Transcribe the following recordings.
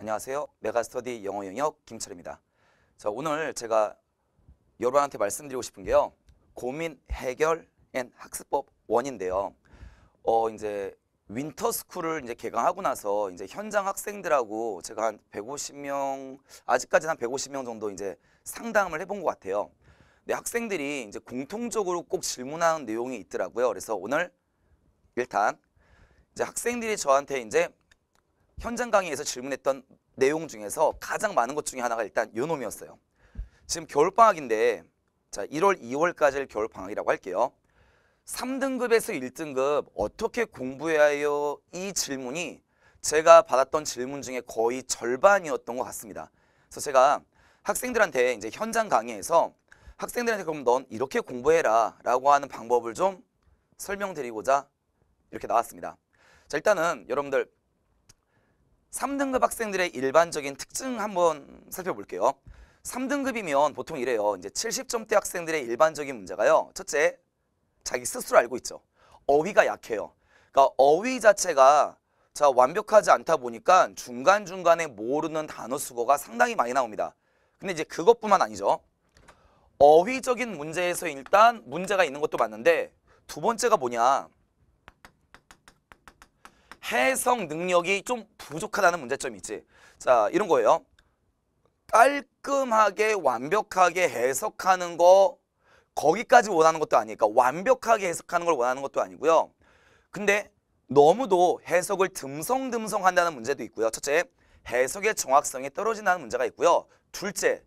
안녕하세요. 메가스터디 영어 영역 김철입니다. 자, 오늘 제가 여러분한테 말씀드리고 싶은 게요. 고민 해결 앤 학습법 원인데요. 어, 이제 윈터 스쿨을 이제 개강하고 나서 이제 현장 학생들하고 제가 한 150명 아직까지는 한 150명 정도 이제 상담을 해본 것 같아요. 근데 학생들이 이제 공통적으로 꼭 질문하는 내용이 있더라고요. 그래서 오늘 일단 이제 학생들이 저한테 이제 현장 강의에서 질문했던 내용 중에서 가장 많은 것 중에 하나가 일단 요 놈이었어요. 지금 겨울방학인데 자 1월, 2월까지를 겨울방학이라고 할게요. 3등급에서 1등급 어떻게 공부해야 해요? 이 질문이 제가 받았던 질문 중에 거의 절반이었던 것 같습니다. 그래서 제가 학생들한테 이제 현장 강의에서 학생들한테 그럼 넌 이렇게 공부해라 라고 하는 방법을 좀 설명드리고자 이렇게 나왔습니다. 자 일단은 여러분들 3등급 학생들의 일반적인 특징 한번 살펴볼게요. 3등급이면 보통 이래요. 이제 70점대 학생들의 일반적인 문제가요. 첫째, 자기 스스로 알고 있죠. 어휘가 약해요. 그러니까 어휘 자체가 자 완벽하지 않다 보니까 중간중간에 모르는 단어 수거가 상당히 많이 나옵니다. 근데 이제 그것뿐만 아니죠. 어휘적인 문제에서 일단 문제가 있는 것도 맞는데 두 번째가 뭐냐. 해석 능력이 좀 부족하다는 문제점이 있지. 자, 이런 거예요. 깔끔하게 완벽하게 해석하는 거 거기까지 원하는 것도 아니니까 그러니까 완벽하게 해석하는 걸 원하는 것도 아니고요. 근데 너무도 해석을 듬성듬성 한다는 문제도 있고요. 첫째, 해석의 정확성이 떨어진다는 문제가 있고요. 둘째,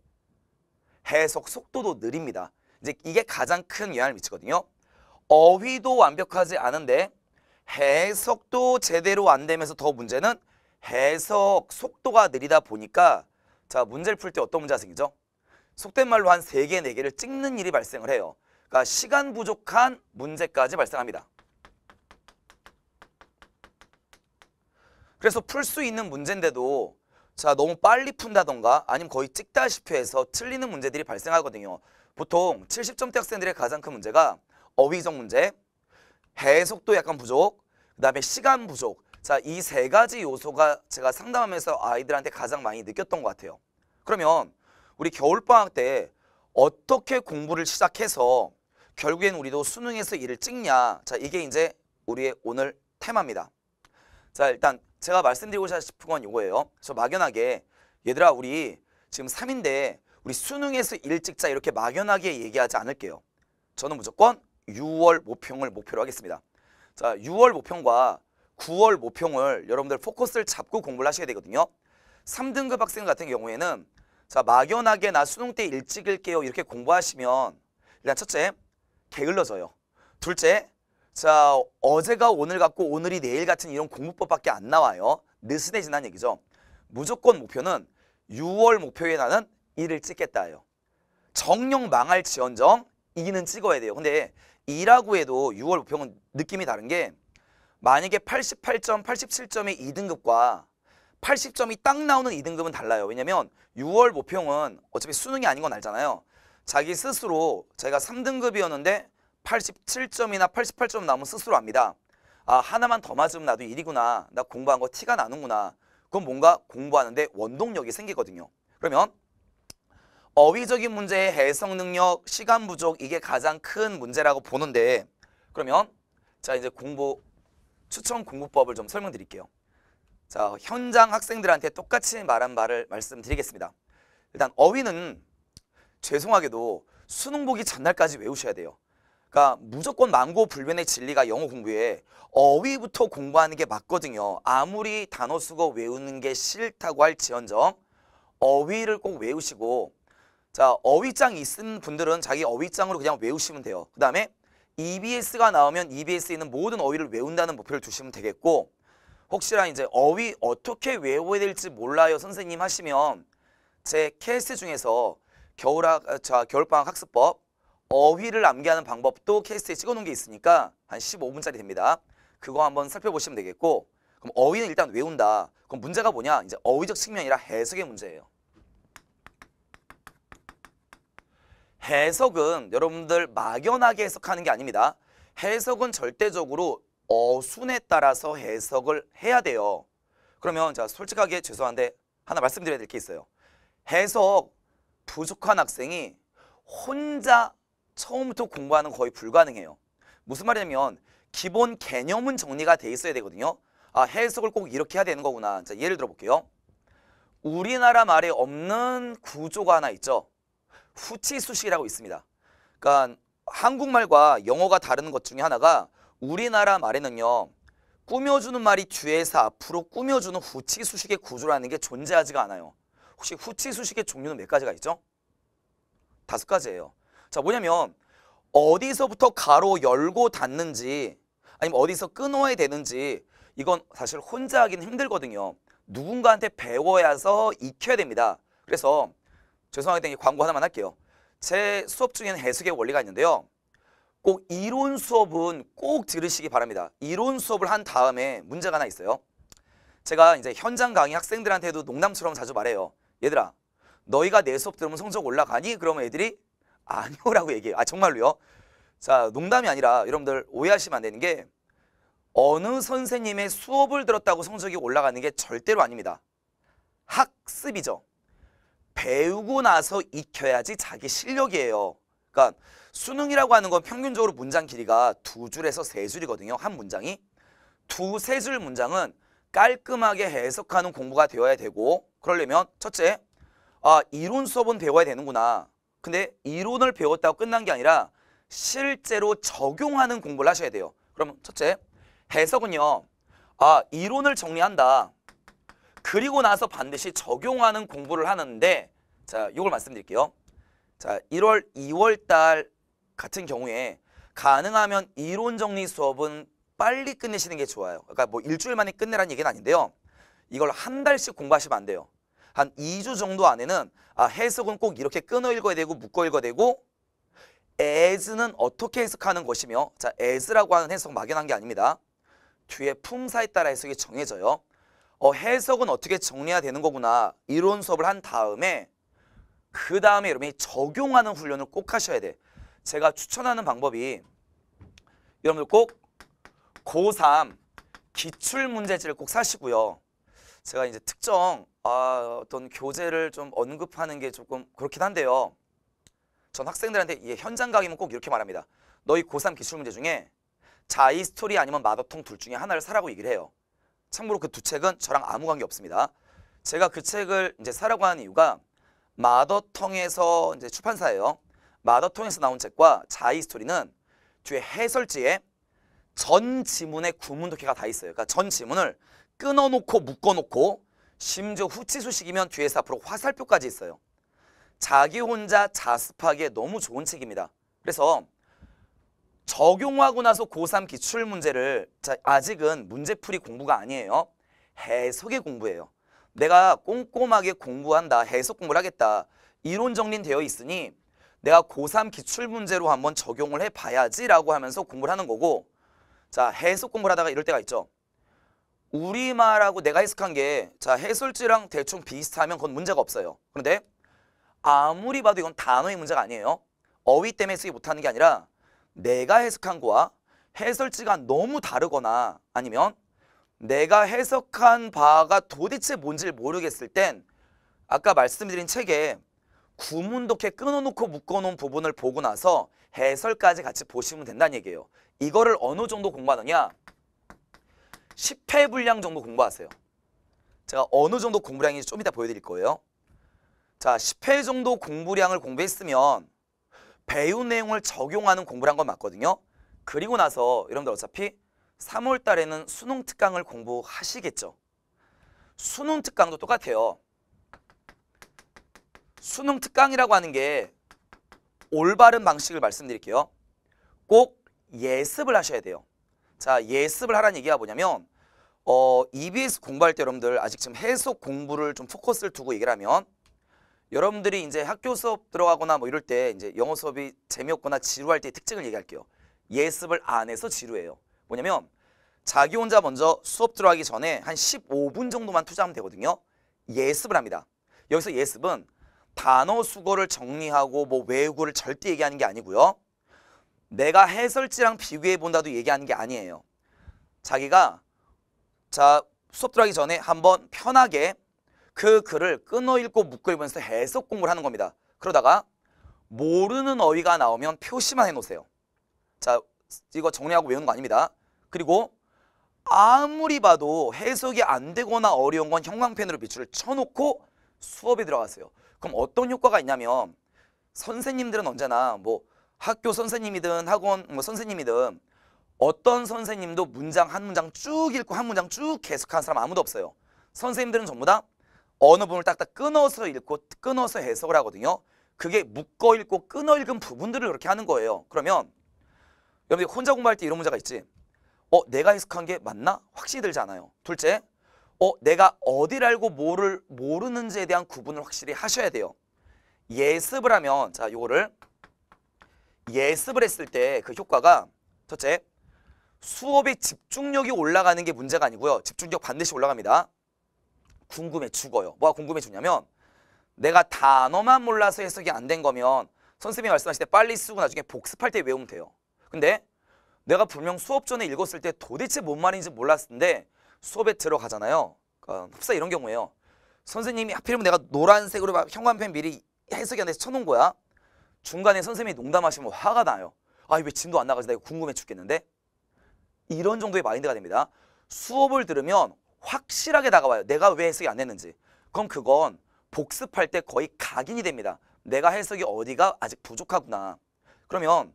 해석 속도도 느립니다. 이제 이게 가장 큰 영향을 미치거든요. 어휘도 완벽하지 않은데 해석도 제대로 안 되면서 더 문제는 해석 속도가 느리다 보니까 자 문제를 풀 때 어떤 문제가 생기죠? 속된 말로 한 세 개 네개를 찍는 일이 발생을 해요. 그러니까 시간 부족한 문제까지 발생합니다. 그래서 풀 수 있는 문제인데도 자 너무 빨리 푼다던가 아니면 거의 찍다시피 해서 틀리는 문제들이 발생하거든요. 보통 70점대 학생들의 가장 큰 문제가 어휘적 문제, 해석도 약간 부족, 그다음에 시간 부족. 자, 이 세 가지 요소가 제가 상담하면서 아이들한테 가장 많이 느꼈던 것 같아요. 그러면 우리 겨울방학 때 어떻게 공부를 시작해서 결국엔 우리도 수능에서 일을 찍냐. 자, 이게 이제 우리의 오늘 테마입니다. 자, 일단 제가 말씀드리고자 싶은 건 이거예요. 저 막연하게 얘들아 우리 지금 3인데 우리 수능에서 일 찍자 이렇게 막연하게 얘기하지 않을게요. 저는 무조건 6월 모평을 목표로 하겠습니다. 자, 6월 모평과 9월 모평을 여러분들 포커스를 잡고 공부를 하셔야 되거든요. 3등급 학생 같은 경우에는 자 막연하게 나 수능 때 일찍 읽게요 이렇게 공부하시면 일단 첫째 게을러져요. 둘째 자 어제가 오늘 같고 오늘이 내일 같은 이런 공부법밖에 안 나와요. 느슨해진다는 얘기죠. 무조건 목표는 6월 목표에 나는 1을 찍겠다예요. 정령 망할 지언정 2는 찍어야 돼요. 근데 2라고 해도 6월 모평은 느낌이 다른 게 만약에 88점, 87점의 2등급과 80점이 딱 나오는 2등급은 달라요. 왜냐면 6월 모평은 어차피 수능이 아닌 건 알잖아요. 자기 스스로 자기가 3등급이었는데 87점이나 88점 나오면 스스로 압니다. 아 하나만 더 맞으면 나도 1이구나. 나 공부한 거 티가 나는구나. 그건 뭔가 공부하는데 원동력이 생기거든요. 그러면 어휘적인 문제의 해석 능력, 시간 부족 이게 가장 큰 문제라고 보는데 그러면 자 이제 공부 추천 공부법을 좀 설명드릴게요. 자 현장 학생들한테 똑같이 말한 말을 말씀드리겠습니다. 일단 어휘는 죄송하게도 수능 보기 전날까지 외우셔야 돼요. 그러니까 무조건 망고 불변의 진리가 영어 공부에 어휘부터 공부하는 게 맞거든요. 아무리 단어 수거 외우는 게 싫다고 할지언정 어휘를 꼭 외우시고 자 어휘장 있은 분들은 자기 어휘장으로 그냥 외우시면 돼요. 그 다음에 EBS가 나오면 EBS에 있는 모든 어휘를 외운다는 목표를 두시면 되겠고 혹시나 이제 어휘 어떻게 외워야 될지 몰라요 선생님 하시면 제 케이스 중에서 겨울학, 아, 자, 겨울방학 학습법 어휘를 암기하는 방법도 케이스에 찍어놓은 게 있으니까 한 15분짜리 됩니다. 그거 한번 살펴보시면 되겠고 그럼 어휘는 일단 외운다. 그럼 문제가 뭐냐? 이제 어휘적 측면이라 해석의 문제예요. 해석은 여러분들 막연하게 해석하는 게 아닙니다. 해석은 절대적으로 어순에 따라서 해석을 해야 돼요. 그러면 자 솔직하게 죄송한데 하나 말씀드려야 될 게 있어요. 해석 부족한 학생이 혼자 처음부터 공부하는 거의 불가능해요. 무슨 말이냐면 기본 개념은 정리가 돼 있어야 되거든요. 아 해석을 꼭 이렇게 해야 되는 거구나. 자 예를 들어볼게요. 우리나라 말에 없는 구조가 하나 있죠. 후치 수식이라고 있습니다. 그러니까 한국말과 영어가 다른 것 중에 하나가 우리나라 말에는요. 꾸며주는 말이 뒤에서 앞으로 꾸며주는 후치 수식의 구조라는 게 존재하지가 않아요. 혹시 후치 수식의 종류는 몇 가지가 있죠? 다섯 가지예요. 자, 뭐냐면 어디서부터 가로 열고 닫는지 아니면 어디서 끊어야 되는지 이건 사실 혼자 하기는 힘들거든요. 누군가한테 배워야서 익혀야 됩니다. 그래서 죄송하게 광고 하나만 할게요. 제 수업 중에는 해석의 원리가 있는데요. 꼭 이론 수업은 꼭 들으시기 바랍니다. 이론 수업을 한 다음에 문제가 하나 있어요. 제가 이제 현장 강의 학생들한테도 농담처럼 자주 말해요. 얘들아, 너희가 내 수업 들으면 성적 올라가니? 그러면 애들이 아니오라고 얘기해요. 아, 정말로요. 자, 농담이 아니라 여러분들 오해하시면 안 되는 게 어느 선생님의 수업을 들었다고 성적이 올라가는 게 절대로 아닙니다. 학습이죠. 배우고 나서 익혀야지 자기 실력이에요. 그러니까 수능이라고 하는 건 평균적으로 문장 길이가 두 줄에서 세 줄이거든요. 한 문장이. 두, 세 줄 문장은 깔끔하게 해석하는 공부가 되어야 되고 그러려면 첫째, 아 이론 수업은 배워야 되는구나. 근데 이론을 배웠다고 끝난 게 아니라 실제로 적용하는 공부를 하셔야 돼요. 그럼 첫째, 해석은요. 아 이론을 정리한다. 그리고 나서 반드시 적용하는 공부를 하는데 자, 이걸 말씀드릴게요. 자, 1월, 2월 달 같은 경우에 가능하면 이론 정리 수업은 빨리 끝내시는 게 좋아요. 그러니까 뭐 일주일 만에 끝내라는 얘기는 아닌데요. 이걸 한 달씩 공부하시면 안 돼요. 한 2주 정도 안에는 아, 해석은 꼭 이렇게 끊어 읽어야 되고 묶어 읽어야 되고 as는 어떻게 해석하는 것이며 자 as라고 하는 해석 막연한 게 아닙니다. 뒤에 품사에 따라 해석이 정해져요. 어, 해석은 어떻게 정리해야 되는 거구나 이론 수업을 한 다음에 그 다음에 여러분이 적용하는 훈련을 꼭 하셔야 돼 제가 추천하는 방법이 여러분들 꼭 고3 기출문제지를 꼭 사시고요 제가 이제 특정 아, 어떤 교재를 좀 언급하는 게 조금 그렇긴 한데요 전 학생들한테 예, 현장 강의면 꼭 이렇게 말합니다 너희 고3 기출문제 중에 자이 스토리 아니면 마더통 둘 중에 하나를 사라고 얘기를 해요 참고로 그 두 책은 저랑 아무 관계 없습니다. 제가 그 책을 이제 사려고 하는 이유가 마더텅에서 이제 출판사예요. 마더텅에서 나온 책과 자이 스토리는 뒤에 해설지에 전 지문의 구문 독해가 다 있어요. 그러니까 전 지문을 끊어놓고 묶어놓고 심지어 후치수식이면 뒤에서 앞으로 화살표까지 있어요. 자기 혼자 자습하기에 너무 좋은 책입니다. 그래서 적용하고 나서 고3 기출문제를 자, 아직은 문제풀이 공부가 아니에요. 해석의 공부예요. 내가 꼼꼼하게 공부한다. 해석 공부를 하겠다. 이론 정리 되어 있으니 내가 고3 기출문제로 한번 적용을 해봐야지 라고 하면서 공부를 하는 거고 자 해석 공부를 하다가 이럴 때가 있죠. 우리말하고 내가 해석한 게 자 해설지랑 대충 비슷하면 그건 문제가 없어요. 그런데 아무리 봐도 이건 단어의 문제가 아니에요. 어휘 때문에 쓰기 못하는 게 아니라 내가 해석한 거와 해설지가 너무 다르거나 아니면 내가 해석한 바가 도대체 뭔지를 모르겠을 땐 아까 말씀드린 책에 구문독해 끊어놓고 묶어놓은 부분을 보고 나서 해설까지 같이 보시면 된다는 얘기예요. 이거를 어느 정도 공부하느냐? 10회 분량 정도 공부하세요. 제가 어느 정도 공부량인지 좀 이따 보여드릴 거예요. 자, 10회 정도 공부량을 공부했으면 배운 내용을 적용하는 공부를 한 건 맞거든요. 그리고 나서 여러분들 어차피 3월 달에는 수능 특강을 공부하시겠죠. 수능 특강도 똑같아요. 수능 특강이라고 하는 게 올바른 방식을 말씀드릴게요. 꼭 예습을 하셔야 돼요. 자, 예습을 하라는 얘기가 뭐냐면 어, EBS 공부할 때 여러분들 아직 지금 해석 공부를 좀 포커스를 두고 얘기를 하면 여러분들이 이제 학교 수업 들어가거나 뭐 이럴 때 이제 영어 수업이 재미없거나 지루할 때 특징을 얘기할게요. 예습을 안 해서 지루해요. 뭐냐면 자기 혼자 먼저 수업 들어가기 전에 한 15분 정도만 투자하면 되거든요. 예습을 합니다. 여기서 예습은 단어 수거를 정리하고 뭐 외우고를 절대 얘기하는 게 아니고요. 내가 해설지랑 비교해 본다도 얘기하는 게 아니에요. 자기가 자 수업 들어가기 전에 한번 편하게 그 글을 끊어 읽고 묶어 읽으면서 해석 공부를 하는 겁니다. 그러다가 모르는 어휘가 나오면 표시만 해놓으세요. 자, 이거 정리하고 외우는 거 아닙니다. 그리고 아무리 봐도 해석이 안 되거나 어려운 건 형광펜으로 비추를 쳐놓고 수업에 들어가세요. 그럼 어떤 효과가 있냐면 선생님들은 언제나 뭐 학교 선생님이든 학원 뭐 선생님이든 어떤 선생님도 문장 한 문장 쭉 읽고 한 문장 쭉 계속하는 사람 아무도 없어요. 선생님들은 전부 다 어느 부분을 딱딱 끊어서 읽고 끊어서 해석을 하거든요. 그게 묶어 읽고 끊어 읽은 부분들을 그렇게 하는 거예요. 그러면 여러분들 혼자 공부할 때 이런 문제가 있지. 어, 내가 해석한 게 맞나? 확실히 들잖아요. 둘째, 어, 내가 어디를 알고 뭐를 모르는지에 대한 구분을 확실히 하셔야 돼요. 예습을 하면 자, 요거를 예습을 했을 때 그 효과가 첫째, 수업의 집중력이 올라가는 게 문제가 아니고요. 집중력 반드시 올라갑니다. 궁금해 죽어요. 뭐가 궁금해 죽냐면 내가 단어만 몰라서 해석이 안 된 거면 선생님이 말씀하실 때 빨리 쓰고 나중에 복습할 때 외우면 돼요. 근데 내가 분명 수업 전에 읽었을 때 도대체 뭔 말인지 몰랐는데 수업에 들어가잖아요. 그러니까 흡사 이런 경우에요. 선생님이 하필이면 내가 노란색으로 막 형광펜 미리 해석이 안 돼서 쳐놓은 거야. 중간에 선생님이 농담하시면 화가 나요. 아, 왜 진도 안 나가지? 내가 궁금해 죽겠는데? 이런 정도의 마인드가 됩니다. 수업을 들으면 확실하게 다가와요 내가 왜 해석이 안했는지 그럼 그건 복습할 때 거의 각인이 됩니다. 내가 해석이 어디가 아직 부족하구나. 그러면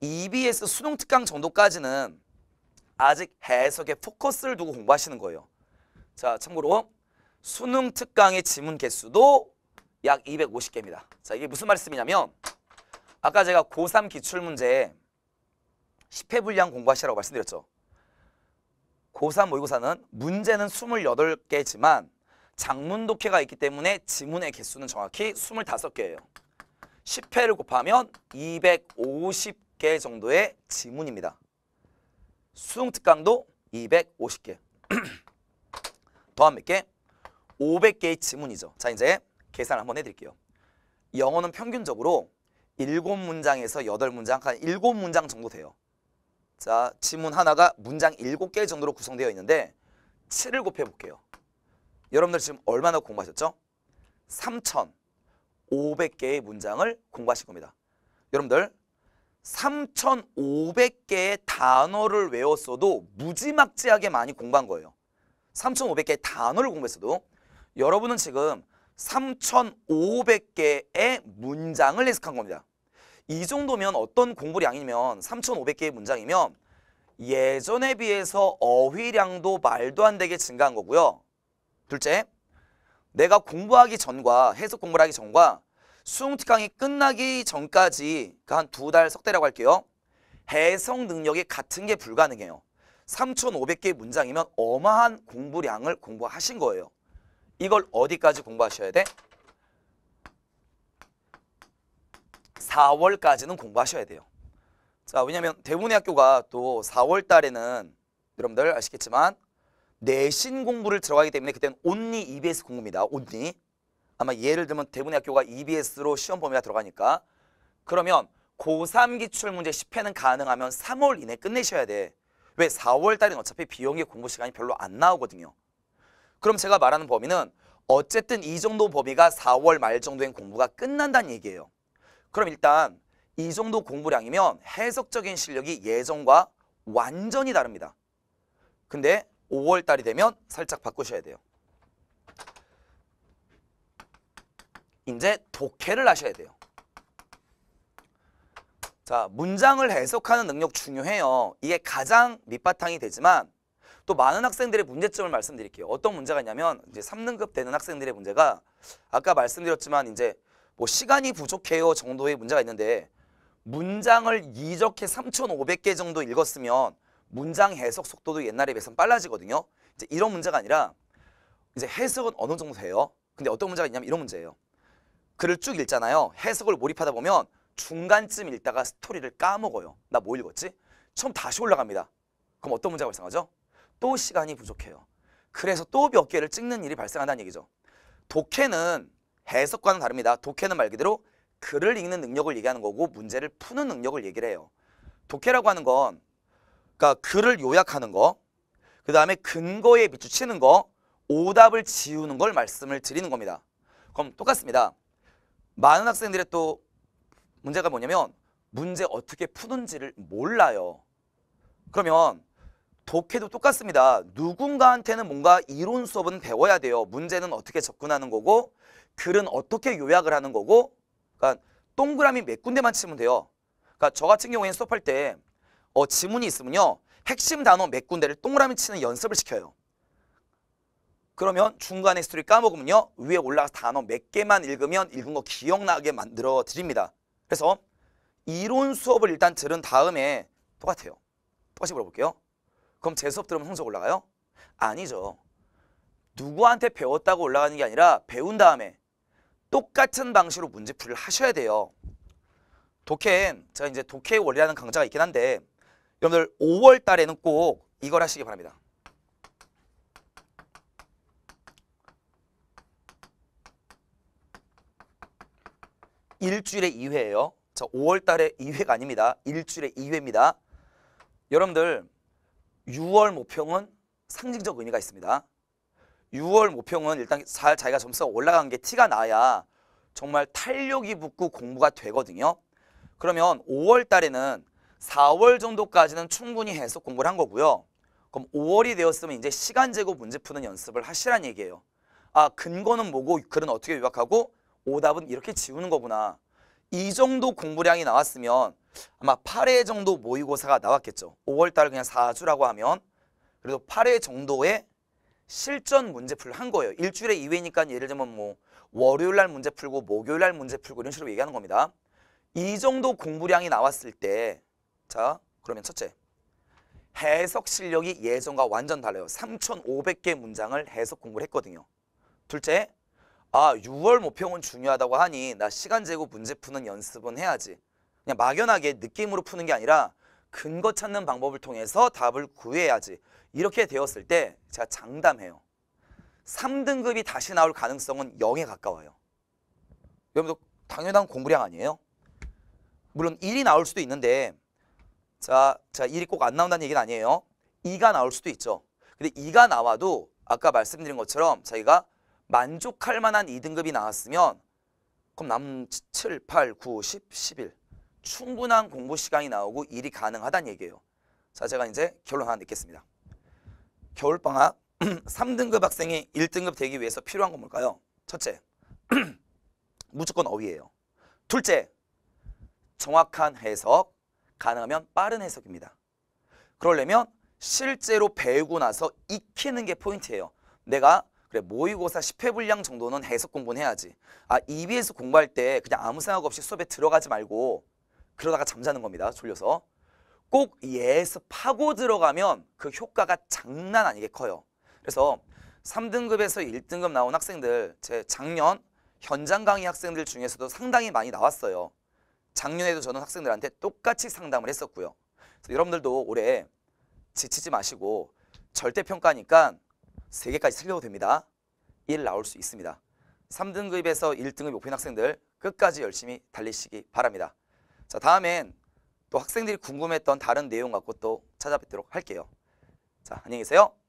EBS 수능 특강 정도까지는 아직 해석에 포커스를 두고 공부하시는 거예요. 자, 참고로 수능 특강의 지문 개수도 약 250개입니다. 자, 이게 무슨 말씀이냐면 아까 제가 고3 기출문제 10회 분량 공부하시라고 말씀드렸죠. 고3 모의고사는 문제는 28개지만 장문 독해가 있기 때문에 지문의 개수는 정확히 25개예요. 10회를 곱하면 250개 정도의 지문입니다. 수능 특강도 250개. 더한 몇 개? 500개의 지문이죠. 자 이제 계산을 한번 해드릴게요. 영어는 평균적으로 7문장에서 8문장, 한 그러니까 7문장 정도 돼요. 자, 지문 하나가 문장 7개 정도로 구성되어 있는데 7을 곱해 볼게요. 여러분들 지금 얼마나 공부하셨죠? 3,500개의 문장을 공부하신 겁니다. 여러분들 3,500개의 단어를 외웠어도 무지막지하게 많이 공부한 거예요. 3,500개의 단어를 공부했어도 여러분은 지금 3,500개의 문장을 해석한 겁니다. 이 정도면 어떤 공부량이면 3,500개의 문장이면 예전에 비해서 어휘량도 말도 안 되게 증가한 거고요. 둘째, 내가 공부하기 전과 해석 공부를 하기 전과 수능 특강이 끝나기 전까지 그 한 두 달, 석대라고 할게요. 해석 능력이 같은 게 불가능해요. 3,500개의 문장이면 어마한 공부량을 공부하신 거예요. 이걸 어디까지 공부하셔야 돼? 4월까지는 공부하셔야 돼요. 자, 왜냐면 대부분의 학교가 또 4월 달에는 여러분들 아시겠지만 내신 공부를 들어가기 때문에 그때는 온리 EBS 공부입니다. 온리. 아마 예를 들면 대부분의 학교가 EBS로 시험 범위가 들어가니까 그러면 고3 기출문제 10회는 가능하면 3월 이내 끝내셔야 돼. 왜 4월 달엔 어차피 비용의 공부 시간이 별로 안 나오거든요. 그럼 제가 말하는 범위는 어쨌든 이 정도 범위가 4월 말 정도엔 공부가 끝난다는 얘기예요. 그럼 일단 이 정도 공부량이면 해석적인 실력이 예전과 완전히 다릅니다. 근데 5월달이 되면 살짝 바꾸셔야 돼요. 이제 독해를 하셔야 돼요. 자, 문장을 해석하는 능력 중요해요. 이게 가장 밑바탕이 되지만 또 많은 학생들의 문제점을 말씀드릴게요. 어떤 문제가 있냐면 이제 3등급 되는 학생들의 문제가 아까 말씀드렸지만 이제 뭐 시간이 부족해요 정도의 문제가 있는데 문장을 이적해 3,500개 정도 읽었으면 문장 해석 속도도 옛날에 비해서 빨라지거든요. 이제 이런 문제가 아니라 이제 해석은 어느 정도 돼요. 근데 어떤 문제가 있냐면 이런 문제예요. 글을 쭉 읽잖아요. 해석을 몰입하다 보면 중간쯤 읽다가 스토리를 까먹어요. 나 뭐 읽었지? 처음 다시 올라갑니다. 그럼 어떤 문제가 발생하죠? 또 시간이 부족해요. 그래서 또 몇 개를 찍는 일이 발생한다는 얘기죠. 독해는 해석과는 다릅니다. 독해는 말 그대로 글을 읽는 능력을 얘기하는 거고 문제를 푸는 능력을 얘기를 해요. 독해라고 하는 건 그러니까 글을 요약하는 거, 그 다음에 근거에 비추치는 거, 오답을 지우는 걸 말씀을 드리는 겁니다. 그럼 똑같습니다. 많은 학생들의 또 문제가 뭐냐면 문제 어떻게 푸는지를 몰라요. 그러면 독해도 똑같습니다. 누군가한테는 뭔가 이론 수업은 배워야 돼요. 문제는 어떻게 접근하는 거고 글은 어떻게 요약을 하는 거고 그러니까 동그라미 몇 군데만 치면 돼요. 그러니까 저 같은 경우에는 수업할 때 어, 지문이 있으면요. 핵심 단어 몇 군데를 동그라미 치는 연습을 시켜요. 그러면 중간에 스토리 까먹으면요. 위에 올라가서 단어 몇 개만 읽으면 읽은 거 기억나게 만들어 드립니다. 그래서 이론 수업을 일단 들은 다음에 똑같아요. 똑같이 물어볼게요. 그럼 제 수업 들으면 성적 올라가요? 아니죠. 누구한테 배웠다고 올라가는 게 아니라 배운 다음에 똑같은 방식으로 문제풀이를 하셔야 돼요. 독해엔 제가 이제 독해의 원리라는 강좌가 있긴 한데 여러분들 5월 달에는 꼭 이걸 하시기 바랍니다. 일주일에 2회예요. 저 5월 달에 2회가 아닙니다. 일주일에 2회입니다. 여러분들 6월 모평은 상징적 의미가 있습니다. 6월 모평은 일단 잘 자기가 점수가 올라간 게 티가 나야 정말 탄력이 붙고 공부가 되거든요. 그러면 5월 달에는 4월 정도까지는 충분히 해서 공부를 한 거고요. 그럼 5월이 되었으면 이제 시간 제고 문제 푸는 연습을 하시란 얘기예요. 아 근거는 뭐고 글은 어떻게 요약하고 오답은 이렇게 지우는 거구나. 이 정도 공부량이 나왔으면 아마 8회 정도 모의고사가 나왔겠죠. 5월달 그냥 4주라고 하면 그래도 8회 정도의 실전 문제 풀 한 거예요. 일주일에 2회니까 예를 들면 뭐 월요일 날 문제 풀고 목요일 날 문제 풀고 이런 식으로 얘기하는 겁니다. 이 정도 공부량이 나왔을 때 자, 그러면 첫째. 해석 실력이 예전과 완전 달라요. 3,500개 문장을 해석 공부를 했거든요. 둘째, 아 6월 모평은 중요하다고 하니 나 시간 재고 문제 푸는 연습은 해야지. 그냥 막연하게 느낌으로 푸는 게 아니라 근거 찾는 방법을 통해서 답을 구해야지. 이렇게 되었을 때 제가 장담해요. 3등급이 다시 나올 가능성은 0에 가까워요. 여러분도 당연한 공부량 아니에요? 물론 1이 나올 수도 있는데 자, 자 1이 꼭 안 나온다는 얘기는 아니에요. 2가 나올 수도 있죠. 근데 2가 나와도 아까 말씀드린 것처럼 자기가 만족할 만한 2등급이 나왔으면 그럼 남 7, 8, 9, 10, 11 충분한 공부 시간이 나오고 일이 가능하다는 얘기예요. 자, 제가 이제 결론 하나 냈겠습니다. 겨울방학 3등급 학생이 1등급 되기 위해서 필요한 건 뭘까요? 첫째, 무조건 어휘예요. 둘째, 정확한 해석, 가능하면 빠른 해석입니다. 그러려면 실제로 배우고 나서 익히는 게 포인트예요. 내가 그래 모의고사 10회 분량 정도는 해석 공부는 해야지. 아 EBS 공부할 때 그냥 아무 생각 없이 수업에 들어가지 말고 그러다가 잠자는 겁니다. 졸려서. 꼭예습파고 들어가면 그 효과가 장난 아니게 커요. 그래서 3등급에서 1등급 나온 학생들 제 작년 현장 강의 학생들 중에서도 상당히 많이 나왔어요. 작년에도 저는 학생들한테 똑같이 상담을 했었고요. 그래서 여러분들도 올해 지치지 마시고 절대평가니까 3개까지 틀려도 됩니다. 1 나올 수 있습니다. 3등급에서 1등급 목표인 학생들 끝까지 열심히 달리시기 바랍니다. 자 다음엔 또 학생들이 궁금했던 다른 내용 갖고 또 찾아뵙도록 할게요. 자, 안녕히 계세요.